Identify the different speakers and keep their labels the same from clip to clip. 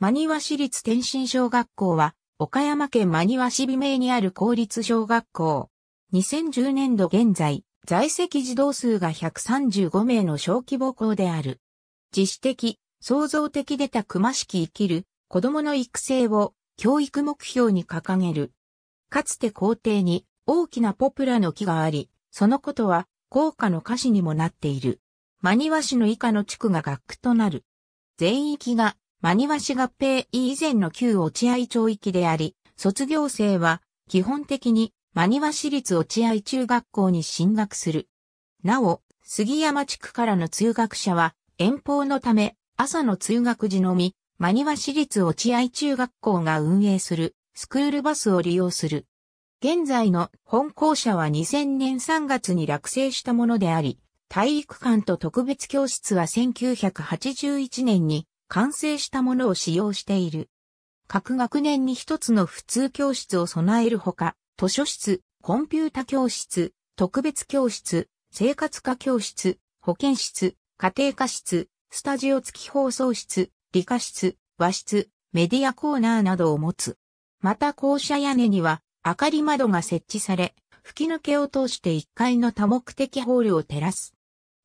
Speaker 1: 真庭市立天津小学校は、岡山県真庭市美名にある公立小
Speaker 2: 学校。2010年度現在、在籍児童数が135名の小規模校である。自主的、創造的でたくましき生きる、子供の育成を、教育目標に掲げる。かつて校庭に大きなポプラの木があり、そのことは、校歌の歌詞にもなっている。真庭市の以下の地区が学区となる。全域が真庭市合併以前の旧落合町域であり、卒業生は基本的に真庭市立落合中学校に進学する。なお、杉山地区からの通学者は遠方のため朝の通学時のみ、真庭市立落合中学校が運営するスクールバスを利用する。現在の本校舎は2000年3月に落成したものであり、体育館と特別教室は1981年に完成したものを使用している。各学年に一つの普通教室を備えるほか、図書室、コンピュータ教室、特別教室、生活科教室、保健室、家庭科室、スタジオ付き放送室、理科室、和室、メディアコーナーなどを持つ。また校舎屋根には明かり窓が設置され、吹き抜けを通して1階の多目的ホールを照らす。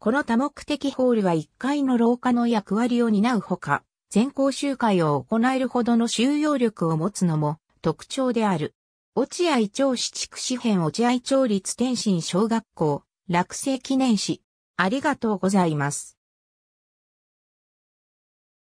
Speaker 2: この多目的ホールは1階の廊下の役割を担うほか、全校集会を行えるほどの収容力を持つのも特徴である。落合町市地区市
Speaker 1: 編落合町立天津小学校、落成記念誌。ありがとうございます。